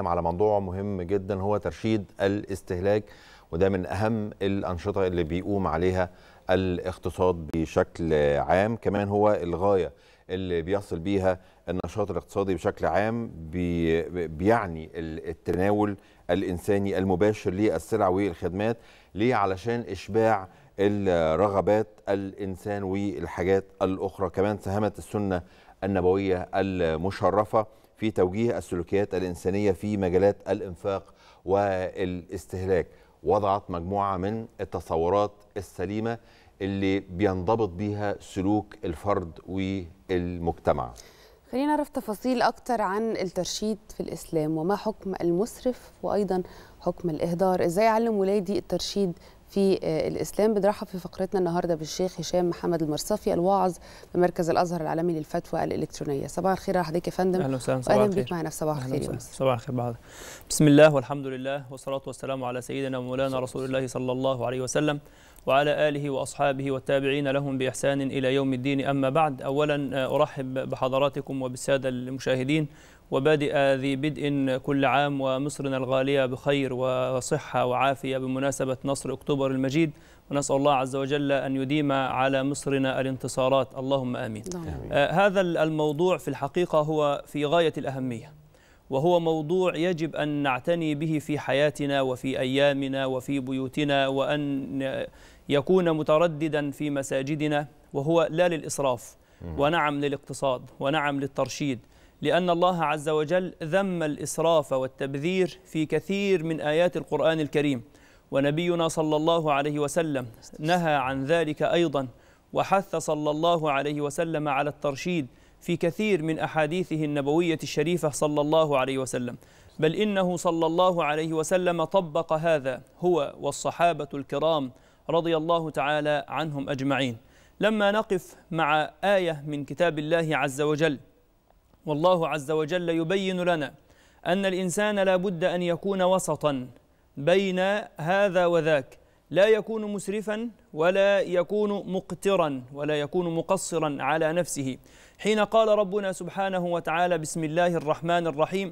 على موضوع مهم جدا هو ترشيد الاستهلاك وده من اهم الانشطه اللي بيقوم عليها الاقتصاد بشكل عام كمان هو الغايه اللي بيصل بيها النشاط الاقتصادي بشكل عام بيعني التناول الانساني المباشر للسلع والخدمات ليه علشان اشباع الرغبات الانسان والحاجات الاخرى كمان ساهمت السنه النبويه المشرفه في توجيه السلوكيات الإنسانية في مجالات الإنفاق والاستهلاك وضعت مجموعة من التصورات السليمة اللي بينضبط بيها سلوك الفرد والمجتمع خلينا نعرف تفاصيل أكتر عن الترشيد في الإسلام وما حكم المسرف وأيضا حكم الإهدار إزاي أعلم ولادي الترشيد في آه، الإسلام بنرحب في فقرتنا النهاردة بالشيخ هشام محمد المرصفي الواعظ بمركز الأزهر العالمي للفتوى الإلكترونية صباح الخير حضرتك يا فندم أهلا وسهلا صباح الخير بيك معنا في صباح الخير صباح الخير بعد بسم الله والحمد لله والصلاة والسلام على سيدنا ومولانا رسول الله صلى الله عليه وسلم وعلى آله وأصحابه والتابعين لهم بإحسان إلى يوم الدين أما بعد أولا آه، أرحب بحضراتكم وبالسادة المشاهدين وبادئ ذي بدء كل عام ومصرنا الغالية بخير وصحة وعافية بمناسبة نصر أكتوبر المجيد ونسأل الله عز وجل أن يديم على مصرنا الانتصارات اللهم آمين, آمين. آه هذا الموضوع في الحقيقة هو في غاية الأهمية وهو موضوع يجب أن نعتني به في حياتنا وفي أيامنا وفي بيوتنا وأن يكون مترددا في مساجدنا وهو لا للإسراف ونعم للاقتصاد ونعم للترشيد لأن الله عز وجل ذم الإسراف والتبذير في كثير من آيات القرآن الكريم ونبينا صلى الله عليه وسلم نهى عن ذلك أيضا وحث صلى الله عليه وسلم على الترشيد في كثير من أحاديثه النبوية الشريفة صلى الله عليه وسلم بل إنه صلى الله عليه وسلم طبق هذا هو والصحابة الكرام رضي الله تعالى عنهم أجمعين لما نقف مع آية من كتاب الله عز وجل والله عز وجل يبين لنا أن الإنسان لا بد أن يكون وسطا بين هذا وذاك لا يكون مسرفا ولا يكون مقترا ولا يكون مقصرا على نفسه حين قال ربنا سبحانه وتعالى بسم الله الرحمن الرحيم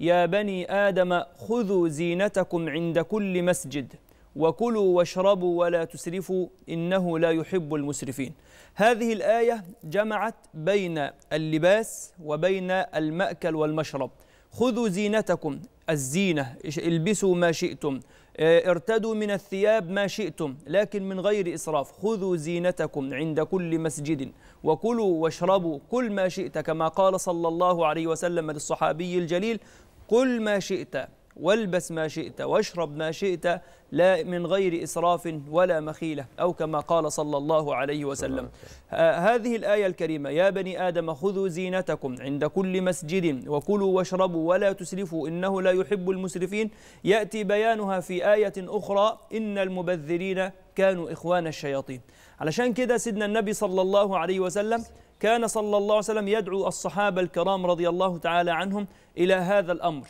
يا بني آدم خذوا زينتكم عند كل مسجد وكلوا واشربوا ولا تسرفوا إنه لا يحب المسرفين هذه الآية جمعت بين اللباس وبين المأكل والمشرب خذوا زينتكم الزينة البسوا ما شئتم آه، ارتدوا من الثياب ما شئتم لكن من غير إسراف خذوا زينتكم عند كل مسجد وكلوا واشربوا كل ما شئت كما قال صلى الله عليه وسلم للصحابي الجليل كل ما شئت والبس ما شئت واشرب ما شئت لا من غير إسراف ولا مخيلة أو كما قال صلى الله عليه وسلم هذه الآية الكريمة يا بني آدم خذوا زينتكم عند كل مسجد وكلوا واشربوا ولا تسرفوا إنه لا يحب المسرفين يأتي بيانها في آية أخرى إن المبذرين كانوا إخوان الشياطين علشان كده سيدنا النبي صلى الله عليه وسلم كان صلى الله عليه وسلم يدعو الصحابة الكرام رضي الله تعالى عنهم إلى هذا الأمر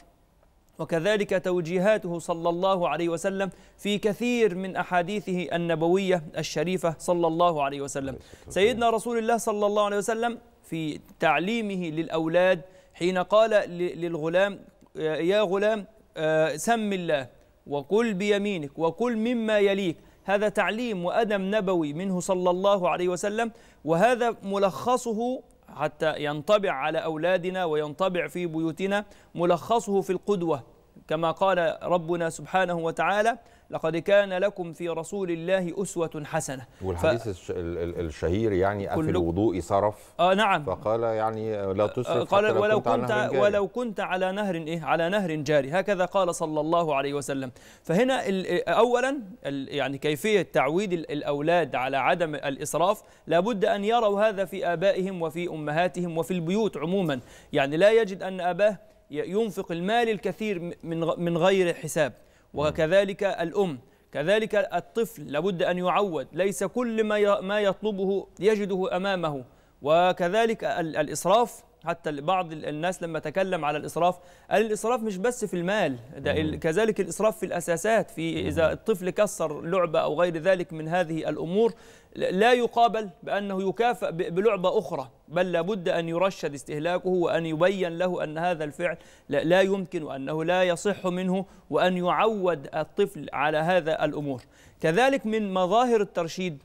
وكذلك توجيهاته صلى الله عليه وسلم في كثير من أحاديثه النبوية الشريفة صلى الله عليه وسلم سيدنا رسول الله صلى الله عليه وسلم في تعليمه للأولاد حين قال للغلام آه، يا غلام آه، سم الله وكل بيمينك وكل مما يليك هذا تعليم وأدب نبوي منه صلى الله عليه وسلم وهذا ملخصه حتى ينطبع على أولادنا وينطبع في بيوتنا ملخصه في القدوة كما قال ربنا سبحانه وتعالى لقد كان لكم في رسول الله أسوة حسنة والحديث ف... الشهير يعني كل... أفي الوضوء صرف آه نعم فقال يعني لا آه، تصرف قال حتى ولو كنت, كنت على نهر ولو كنت على نهر إيه على نهر جاري هكذا قال صلى الله عليه وسلم فهنا أولا يعني كيفية تعويد الأولاد على عدم الإسراف لابد أن يروا هذا في آبائهم وفي أمهاتهم وفي البيوت عموما يعني لا يجد أن أباه ينفق المال الكثير من من غير حساب وكذلك الأم كذلك الطفل لابد أن يعود ليس كل ما يطلبه يجده أمامه وكذلك الإسراف حتى بعض الناس لما تكلم على الإسراف قال الإسراف مش بس في المال ده كذلك الإسراف في الأساسات في إذا الطفل كسر لعبة أو غير ذلك من هذه الأمور لا يقابل بأنه يكافأ بلعبة أخرى بل لابد أن يرشد استهلاكه وأن يبين له أن هذا الفعل لا يمكن وأنه لا يصح منه وأن يعود الطفل على هذا الأمور كذلك من مظاهر الترشيد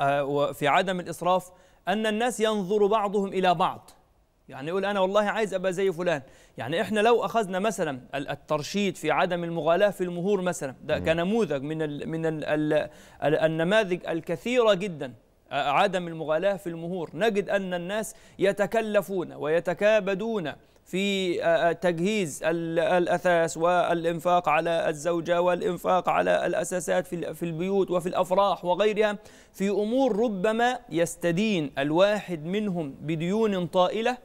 آه، في عدم الإسراف أن الناس ينظر بعضهم إلى بعض يعني يقول انا والله عايز ابقى زي فلان يعني احنا لو اخذنا مثلا الترشيد في عدم المغالاه في المهور مثلا ده كنموذج من الـ من الـ الـ النماذج الكثيره جدا عدم المغالاه في المهور نجد ان الناس يتكلفون ويتكابدون في تجهيز الاثاث والانفاق على الزوجه والانفاق على الاساسات في البيوت وفي الافراح وغيرها في امور ربما يستدين الواحد منهم بديون طائله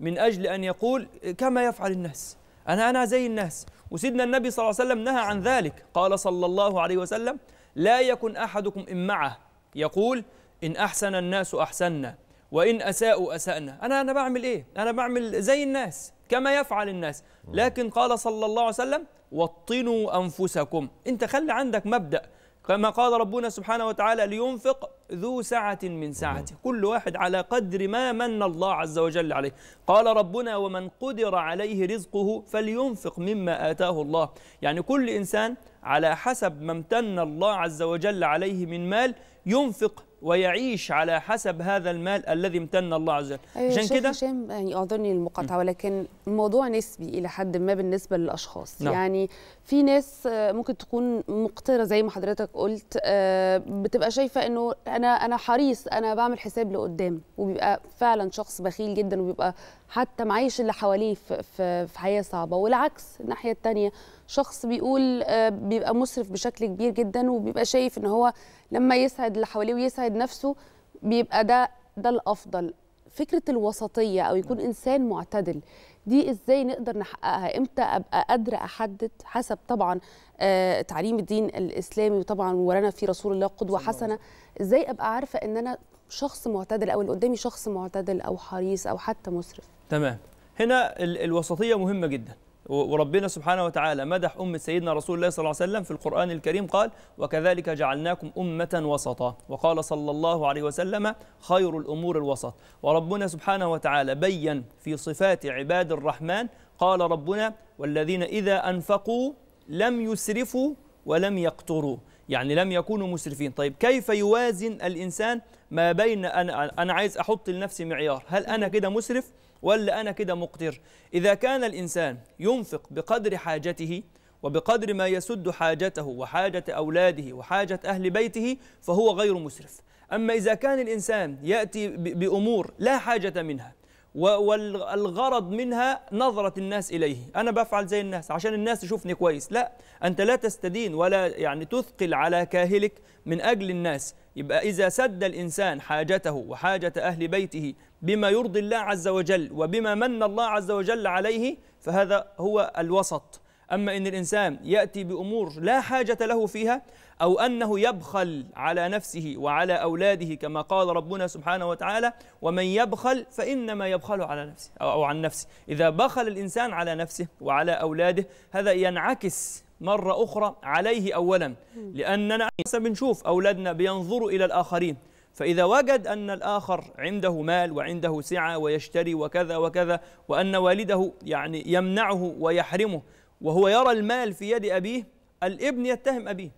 من أجل أن يقول كما يفعل الناس أنا أنا زي الناس وسيدنا النبي صلى الله عليه وسلم نهى عن ذلك قال صلى الله عليه وسلم لا يكن أحدكم إمعة يقول إن أحسن الناس أحسننا وإن أساءوا أسأنا أنا أنا بعمل إيه أنا بعمل زي الناس كما يفعل الناس لكن قال صلى الله عليه وسلم وطنوا أنفسكم أنت خلي عندك مبدأ كما قال ربنا سبحانه وتعالى لينفق ذو سعة من سعته كل واحد على قدر ما من الله عز وجل عليه قال ربنا ومن قدر عليه رزقه فلينفق مما آتاه الله يعني كل إنسان على حسب ما امتن الله عز وجل عليه من مال ينفق ويعيش على حسب هذا المال الذي امتن الله عز وجل أيوة عشان كده هشام يعني اعذرني المقاطعه ولكن الموضوع نسبي الى حد ما بالنسبه للاشخاص نعم. يعني في ناس آه، ممكن تكون مقتره زي ما حضرتك قلت آه، بتبقى شايفه انه انا انا حريص انا بعمل حساب لقدام وبيبقى فعلا شخص بخيل جدا وبيبقى حتى معيش اللي حواليه في حياه صعبه والعكس الناحيه الثانيه شخص بيقول آه، بيبقى مسرف بشكل كبير جدا وبيبقى شايف ان هو لما يسعد اللي حواليه ويسعد نفسه بيبقى ده ده الافضل فكره الوسطيه او يكون نعم. انسان معتدل دي ازاي نقدر نحققها امتى ابقى قادره احدد حسب طبعا آه، تعليم الدين الاسلامي وطبعا ورانا في رسول الله قدوه حسنه ازاي ابقى عارفه ان انا شخص معتدل او اللي قدامي شخص معتدل او حريص او حتى مسرف تمام هنا الوسطيه مهمه جدا وربنا سبحانه وتعالى مدح أمة سيدنا رسول الله صلى الله عليه وسلم في القرآن الكريم قال وكذلك جعلناكم أمة وسطا وقال صلى الله عليه وسلم خير الأمور الوسط وربنا سبحانه وتعالى بين في صفات عباد الرحمن قال ربنا والذين إذا أنفقوا لم يسرفوا ولم يقتروا يعني لم يكونوا مسرفين طيب كيف يوازن الإنسان ما بين أنا, أنا عايز أحط لنفسي معيار هل أنا كده مسرف ولا أنا كده مقتر إذا كان الإنسان ينفق بقدر حاجته وبقدر ما يسد حاجته وحاجة أولاده وحاجة أهل بيته فهو غير مسرف أما إذا كان الإنسان يأتي بأمور لا حاجة منها والغرض منها نظرة الناس إليه أنا بفعل زي الناس عشان الناس تشوفني كويس لا أنت لا تستدين ولا يعني تثقل على كاهلك من أجل الناس يبقى إذا سد الإنسان حاجته وحاجة أهل بيته بما يرضي الله عز وجل وبما من الله عز وجل عليه فهذا هو الوسط أما إن الإنسان يأتي بأمور لا حاجة له فيها أو أنه يبخل على نفسه وعلى أولاده كما قال ربنا سبحانه وتعالى ومن يبخل فإنما يبخل على نفسه أو عن نفسه إذا بخل الإنسان على نفسه وعلى أولاده هذا ينعكس مرة أخرى عليه أولا لأننا بنشوف أولادنا بينظروا إلى الآخرين فإذا وجد أن الآخر عنده مال وعنده سعة ويشتري وكذا وكذا وأن والده يعني يمنعه ويحرمه وهو يرى المال في يد أبيه الابن يتهم أبيه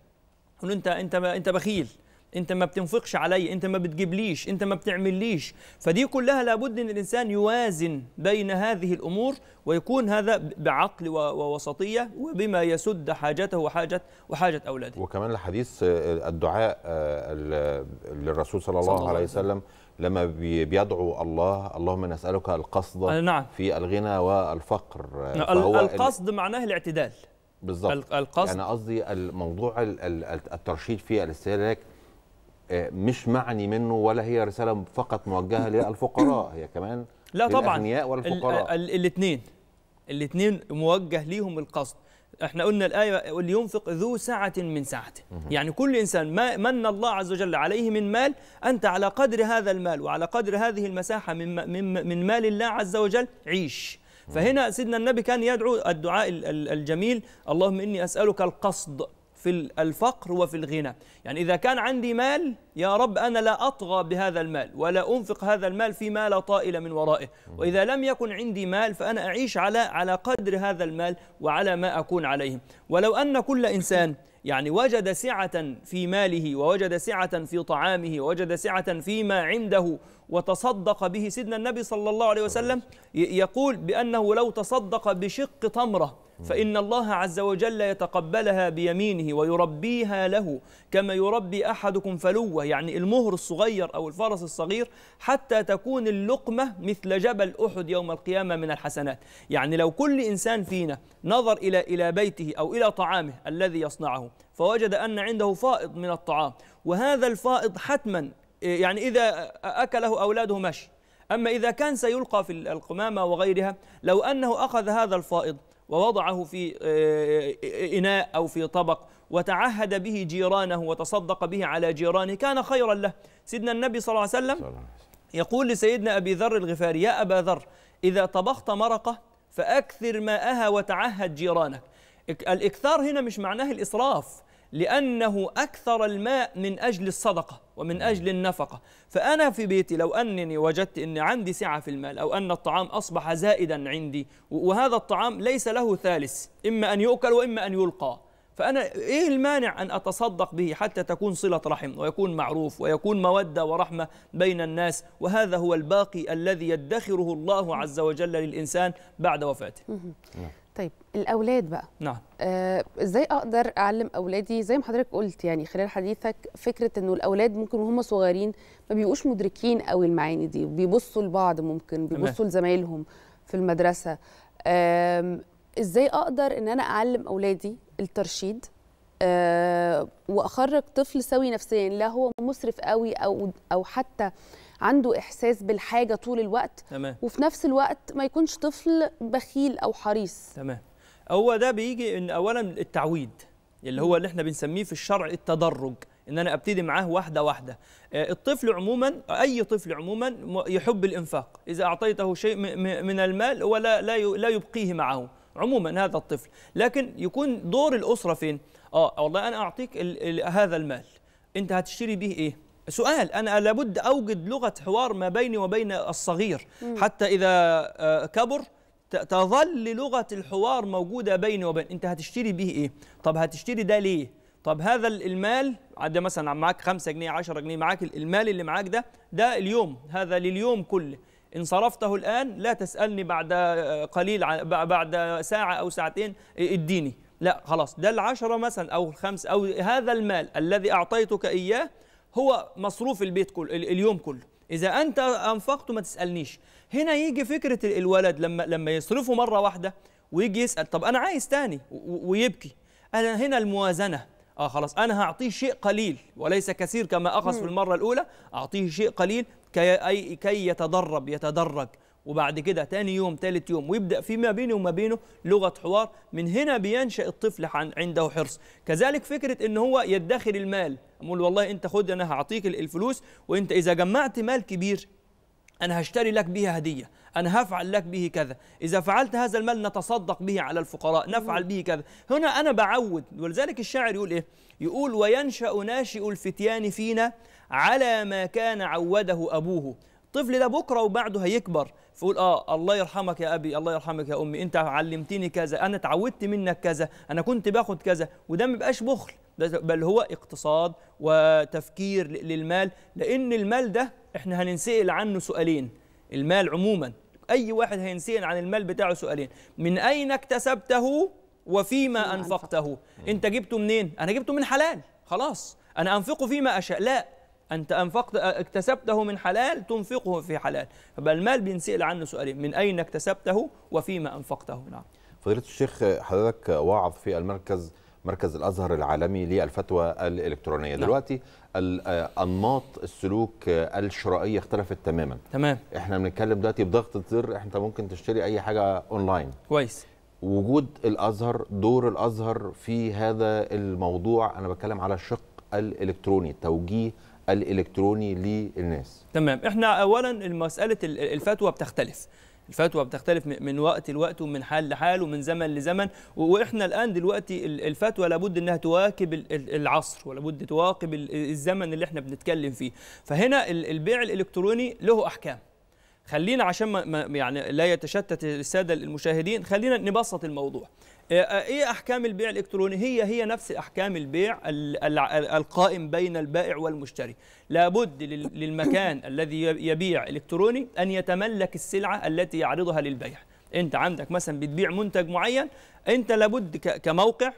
يقول أنت أنت أنت بخيل انت ما بتنفقش علي انت ما بتجيبليش انت ما بتعمليش فدي كلها لابد ان الانسان يوازن بين هذه الامور ويكون هذا بعقل ووسطيه وبما يسد حاجته وحاجه وحاجه اولاده وكمان الحديث آه، الدعاء آه، للرسول صلى الله, صلى الله عليه وسلم لما بيدعو الله اللهم نسالك القصد آه، نعم. في الغنى والفقر نعم، القصد معناه الاعتدال بالظبط القصد يعني قصدي الموضوع الترشيد في الاستهلاك آه، مش معني منه ولا هي رساله فقط موجهه للفقراء هي كمان لا طبعا والفقراء الاثنين الاثنين موجه ليهم القصد احنا قلنا الايه واللي ينفق ذو سعه من سعته يعني كل انسان ما من الله عز وجل عليه من مال انت على قدر هذا المال وعلى قدر هذه المساحه من من, من مال الله عز وجل عيش فهنا سيدنا النبي كان يدعو الدعاء الجميل اللهم اني اسالك القصد في الفقر وفي الغنى يعني إذا كان عندي مال يا رب أنا لا أطغى بهذا المال ولا أنفق هذا المال فيما لا طائل من ورائه وإذا لم يكن عندي مال فأنا أعيش على على قدر هذا المال وعلى ما أكون عليه ولو أن كل إنسان يعني وجد سعة في ماله ووجد سعة في طعامه ووجد سعة فيما عنده وتصدق به سيدنا النبي صلى الله عليه وسلم يقول بأنه لو تصدق بشق تمرة فإن الله عز وجل يتقبلها بيمينه ويربيها له كما يربي أحدكم فلوة يعني المهر الصغير أو الفرس الصغير حتى تكون اللقمة مثل جبل أحد يوم القيامة من الحسنات يعني لو كل إنسان فينا نظر إلى إلى بيته أو إلى طعامه الذي يصنعه فوجد أن عنده فائض من الطعام وهذا الفائض حتما يعني إذا أكله أولاده ماشي أما إذا كان سيلقى في القمامة وغيرها لو أنه أخذ هذا الفائض ووضعه في آه، إناء أو في طبق وتعهد به جيرانه وتصدق به على جيرانه كان خيرا له سيدنا النبي صلى الله عليه وسلم يقول لسيدنا أبي ذر الغفاري يا أبا ذر إذا طبخت مرقة فأكثر ماءها وتعهد جيرانك الإكثار هنا مش معناه الإسراف لأنه أكثر الماء من أجل الصدقة ومن أجل النفقة فأنا في بيتي لو أنني وجدت أن عندي سعة في المال أو أن الطعام أصبح زائدا عندي وهذا الطعام ليس له ثالث إما أن يؤكل وإما أن يلقى فأنا إيه المانع أن أتصدق به حتى تكون صلة رحم ويكون معروف ويكون مودة ورحمة بين الناس وهذا هو الباقي الذي يدخره الله عز وجل للإنسان بعد وفاته طيب الاولاد بقى نعم آه ازاي اقدر اعلم اولادي زي ما حضرتك قلت يعني خلال حديثك فكره انه الاولاد ممكن وهم صغيرين ما بيبقوش مدركين قوي المعاني دي بيبصوا لبعض ممكن بيبصوا لزمايلهم في المدرسه آه ازاي اقدر ان انا اعلم اولادي الترشيد أه واخرج طفل سوي نفسيا لا هو مسرف قوي او او حتى عنده احساس بالحاجه طول الوقت تمام. وفي نفس الوقت ما يكونش طفل بخيل او حريص تمام هو ده بيجي ان اولا التعويد اللي هو اللي احنا بنسميه في الشرع التدرج ان انا ابتدي معاه واحده واحده آه، الطفل عموما اي طفل عموما يحب الانفاق اذا اعطيته شيء من المال ولا لا لا يبقيه معه عموما هذا الطفل لكن يكون دور الاسره فين اه والله انا اعطيك الـ الـ هذا المال انت هتشتري بيه ايه سؤال انا لابد اوجد لغه حوار ما بيني وبين الصغير مم. حتى اذا آه، كبر تظل لغه الحوار موجوده بيني وبين انت هتشتري بيه ايه طب هتشتري ده ليه طب هذا المال عدى مثلا معاك 5 جنيه 10 جنيه معاك المال اللي معاك ده ده اليوم هذا لليوم كله إن صرفته الآن لا تسألني بعد قليل بعد ساعة أو ساعتين اديني لا خلاص ده العشرة مثلا أو الخمس أو هذا المال الذي أعطيتك إياه هو مصروف البيت كل اليوم كله إذا أنت أنفقته ما تسألنيش هنا يجي فكرة الولد لما لما يصرفه مرة واحدة ويجي يسأل طب أنا عايز تاني ويبكي أنا هنا الموازنة اه خلاص انا هعطيه شيء قليل وليس كثير كما اخذ في المره الاولى اعطيه شيء قليل كي اي كي يتدرب يتدرج وبعد كده تاني يوم تالت يوم ويبدأ فيما بينه وما بينه لغة حوار من هنا بينشأ الطفل عنده حرص كذلك فكرة ان هو يدخر المال أقول والله انت خد انا هعطيك الفلوس وانت اذا جمعت مال كبير انا هشتري لك بيها هدية أنا هفعل لك به كذا إذا فعلت هذا المال نتصدق به على الفقراء نفعل به كذا هنا أنا بعود ولذلك الشاعر يقول إيه يقول وينشأ ناشئ الفتيان فينا على ما كان عوده أبوه الطفل ده بكره وبعده هيكبر فيقول اه الله يرحمك يا ابي الله يرحمك يا امي انت علمتني كذا انا اتعودت منك كذا انا كنت باخد كذا وده ما بيبقاش بخل بل هو اقتصاد وتفكير للمال لان المال ده احنا هننسئل عنه سؤالين المال عموما أي واحد هينسين عن المال بتاعه سؤالين من أين اكتسبته وفيما أنفقته أنت جبته منين أنا جبته من حلال خلاص أنا أنفقه فيما أشاء لا أنت أنفقت اكتسبته من حلال تنفقه في حلال فبقى المال بينسأل عنه سؤالين من أين اكتسبته وفيما أنفقته نعم فضيلة الشيخ حضرتك واعظ في المركز مركز الازهر العالمي للفتوى الالكترونيه نعم. دلوقتي آه، انماط السلوك آه، الشرائيه اختلفت تماما تمام احنا بنتكلم دلوقتي بضغطه زر انت ممكن تشتري اي حاجه اونلاين كويس وجود الازهر دور الازهر في هذا الموضوع انا بتكلم على الشق الالكتروني التوجيه الالكتروني للناس تمام احنا اولا مساله الفتوى بتختلف الفتوى بتختلف من وقت لوقت ومن حال لحال ومن زمن لزمن واحنا الان دلوقتي الفتوى لابد انها تواكب العصر ولابد تواكب الزمن اللي احنا بنتكلم فيه فهنا البيع الالكتروني له احكام خلينا عشان ما يعني لا يتشتت الساده المشاهدين خلينا نبسط الموضوع آه، آه، ايه احكام البيع الالكتروني هي هي نفس احكام البيع القائم بين البائع والمشتري لابد للمكان الذي يبيع الكتروني ان يتملك السلعه التي يعرضها للبيع انت عندك مثلا بتبيع منتج معين انت لابد كموقع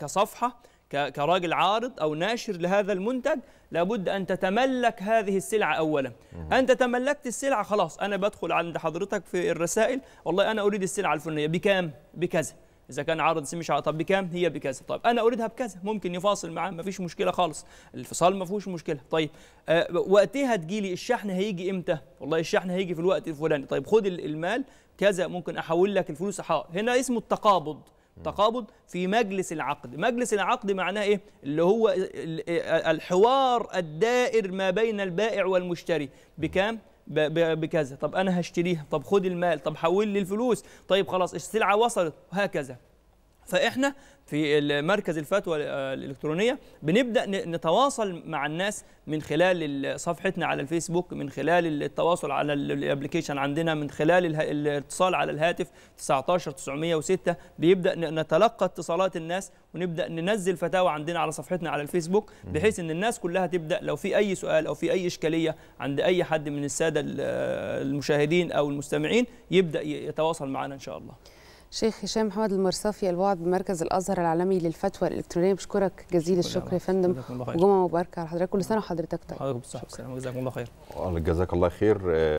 كصفحه كراجل عارض أو ناشر لهذا المنتج لابد أن تتملك هذه السلعة أولا أنت تملكت السلعة خلاص أنا بدخل عند حضرتك في الرسائل والله أنا أريد السلعة الفلانية بكام بكذا اذا كان عرض سمش شعر طب بكام هي بكذا طيب انا اريدها بكذا ممكن يفاصل معاه ما فيش مشكله خالص الفصال ما فيهوش مشكله طيب آه وقتها تجي لي الشحن هيجي امتى والله الشحن هيجي في الوقت الفلاني طيب خد المال كذا ممكن احول لك الفلوس هنا اسمه التقابض تقابض في مجلس العقد مجلس العقد معناه ايه اللي هو الحوار الدائر ما بين البائع والمشتري بكام بكذا طب انا هشتريها طب خد المال طب حول لي الفلوس طيب خلاص السلعه وصلت وهكذا فاحنا في مركز الفتوى الالكترونيه بنبدا نتواصل مع الناس من خلال صفحتنا على الفيسبوك من خلال التواصل على الابلكيشن عندنا من خلال الاتصال على الهاتف 19 906 بيبدا نتلقى اتصالات الناس ونبدا ننزل فتاوى عندنا على صفحتنا على الفيسبوك بحيث ان الناس كلها تبدا لو في اي سؤال او في اي اشكاليه عند اي حد من الساده المشاهدين او المستمعين يبدا يتواصل معنا ان شاء الله شيخ هشام محمد المرصافي الوعد بمركز الازهر العالمي للفتوى الالكترونيه بشكرك جزيل الشكر يا فندم وجمعه مباركه على حضرتك كل سنه وحضرتك طيب حضرتك بالصحه والسلامه جزاكم الله خير جزاك الله خير